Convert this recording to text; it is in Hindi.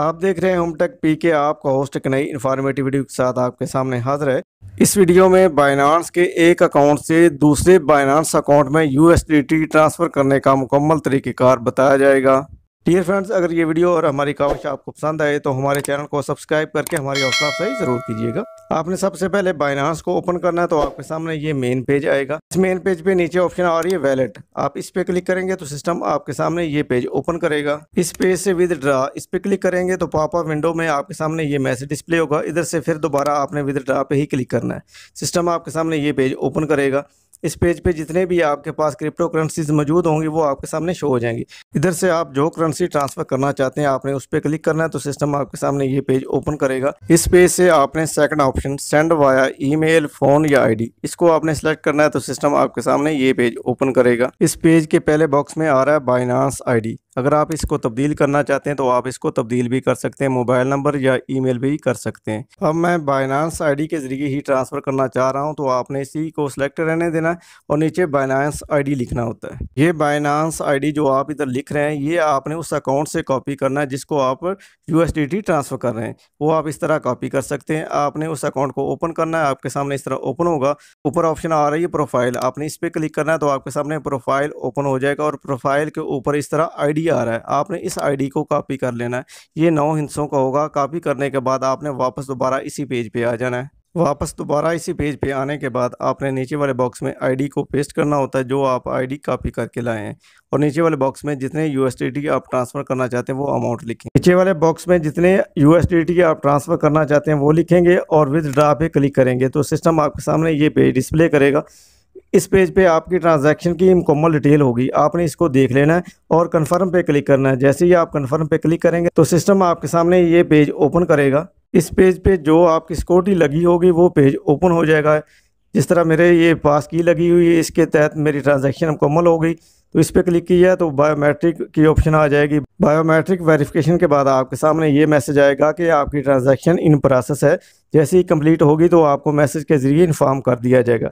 आप देख रहे हैं होमटेक पी के आपका होस्ट एक नई इन्फॉर्मेटिव वीडियो के साथ आपके सामने हाजिर है इस वीडियो में बाइनांस के एक अकाउंट से दूसरे बाइनांस अकाउंट में यूएसडीटी ट्रांसफ़र करने का मुकम्मल तरीक़ेकार बताया जाएगा डियर फ्रेंड्स अगर ये वीडियो और हमारी कावश आपको पसंद आए तो हमारे चैनल को सब्सक्राइब करके हमारी हौसला अफजाई जरूर कीजिएगा आपने सबसे पहले बाइनांस को ओपन करना है तो आपके सामने ये मेन पेज आएगा इस मेन पेज पे नीचे ऑप्शन आ रही है वैलेट आप इस पे क्लिक करेंगे तो सिस्टम आपके सामने ये पेज ओपन करेगा इस पेज से विदड्रा इस पे क्लिक करेंगे तो पापा विंडो में आपके सामने ये मैसेज डिस्प्ले होगा इधर से फिर दोबारा आपने विदड्रा पे ही क्लिक करना है सिस्टम आपके सामने ये पेज ओपन करेगा इस पेज पे जितने भी आपके पास क्रिप्टो करेंसीज मौजूद होंगी वो आपके सामने शो हो जाएंगी इधर से आप जो करेंसी ट्रांसफ़र करना चाहते हैं आपने उस पर क्लिक करना है तो सिस्टम आपके सामने ये पेज ओपन करेगा इस पेज से आपने second option send via email phone या आईडी इसको आपने सेलेक्ट करना है तो सिस्टम आपके सामने ये पेज ओपन करेगा इस पेज के पहले बॉक्स में आ रहा है बाइनास आई अगर आप इसको तब्दील करना चाहते हैं तो आप इसको तब्दील भी कर सकते हैं मोबाइल नंबर या ईमेल भी कर सकते हैं अब मैं बाइनांस आईडी के ज़रिए ही ट्रांसफ़र करना चाह रहा हूं तो आपने इसी को सिलेक्ट रहने देना और नीचे बाइनांस आईडी लिखना होता है ये बाइनांस आईडी जो आप इधर लिख रहे हैं ये आपने उस अकाउंट से कॉपी करना है जिसको आप यू ट्रांसफ़र कर रहे हैं वो आप इस तरह कॉपी कर सकते हैं आपने उस अकाउंट को ओपन करना है आपके सामने इस तरह ओपन होगा ऊपर ऑप्शन आ रही है प्रोफाइल आपने इस पर क्लिक करना है तो आपके सामने प्रोफाइल ओपन हो जाएगा और प्रोफाइल के ऊपर इस तरह आई आईडी आ रहा है आपने इस आईडी को कॉपी कर लेना है ये नौ हिंसों का होगा कॉपी करने के बाद आपने वापस दोबारा इसी पेज पे आ जाना है वापस दोबारा इसी पेज पे आने के बाद आपने नीचे वाले बॉक्स में आईडी को पेस्ट करना होता है जो आप आईडी कॉपी करके लाए हैं और नीचे वाले बॉक्स में जितने यूएसडीटी आप ट्रांसफ़र करना चाहते हैं वो अमाउंट लिखें नीचे वाले बॉक्स में जितने यूएसडीटी आप ट्रांसफ़र करना चाहते हैं वो लिखेंगे और विदड्रा पे क्लिक करेंगे तो सिस्टम आपके सामने ये पेज डिस्प्ले करेगा इस पेज पे आपकी ट्रांजैक्शन की मुकम्मल डिटेल होगी आपने इसको देख लेना है और कन्फर्म पे क्लिक करना है जैसे ही आप कन्फर्म पे क्लिक करेंगे तो सिस्टम आपके सामने ये पेज ओपन करेगा इस पेज पे जो आपकी सिक्योरिटी लगी होगी वो पेज ओपन हो जाएगा जिस तरह मेरे ये पास की लगी हुई है इसके तहत मेरी ट्रांजेक्शन मुकम्मल हो गई तो इस पर क्लिक किया तो बायोमेट्रिक की ऑप्शन आ जाएगी बायोमेट्रिक वेरिफिकेशन के बाद आपके सामने ये मैसेज आएगा कि आपकी ट्रांजैक्शन इन प्रोसेस है जैसे ही कंप्लीट होगी तो आपको मैसेज के ज़रिए इन्फॉर्म कर दिया जाएगा